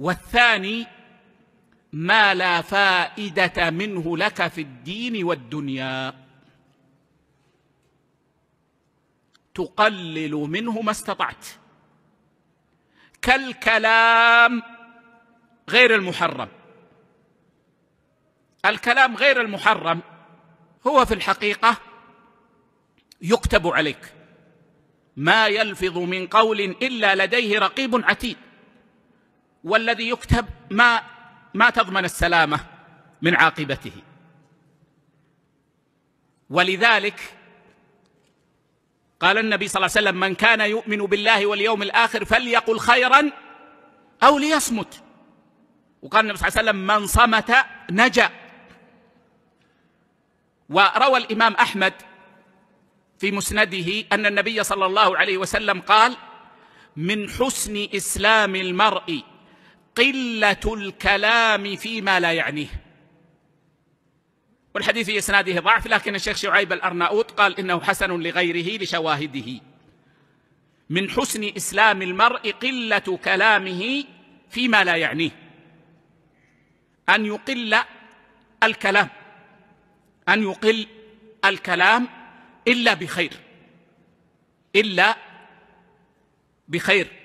والثاني ما لا فائدة منه لك في الدين والدنيا تقلل منه ما استطعت كالكلام غير المحرم الكلام غير المحرم هو في الحقيقة يكتب عليك ما يلفظ من قول إلا لديه رقيب عتيد والذي يكتب ما ما تضمن السلامه من عاقبته ولذلك قال النبي صلى الله عليه وسلم من كان يؤمن بالله واليوم الاخر فليقل خيرا او ليصمت وقال النبي صلى الله عليه وسلم من صمت نجا وروى الامام احمد في مسنده ان النبي صلى الله عليه وسلم قال من حسن اسلام المرء قلة الكلام فيما لا يعنيه والحديث في إسناده ضعف لكن الشيخ شعيب الأرناؤوط قال إنه حسن لغيره لشواهده من حسن إسلام المرء قلة كلامه فيما لا يعنيه أن يقل الكلام أن يقل الكلام إلا بخير إلا بخير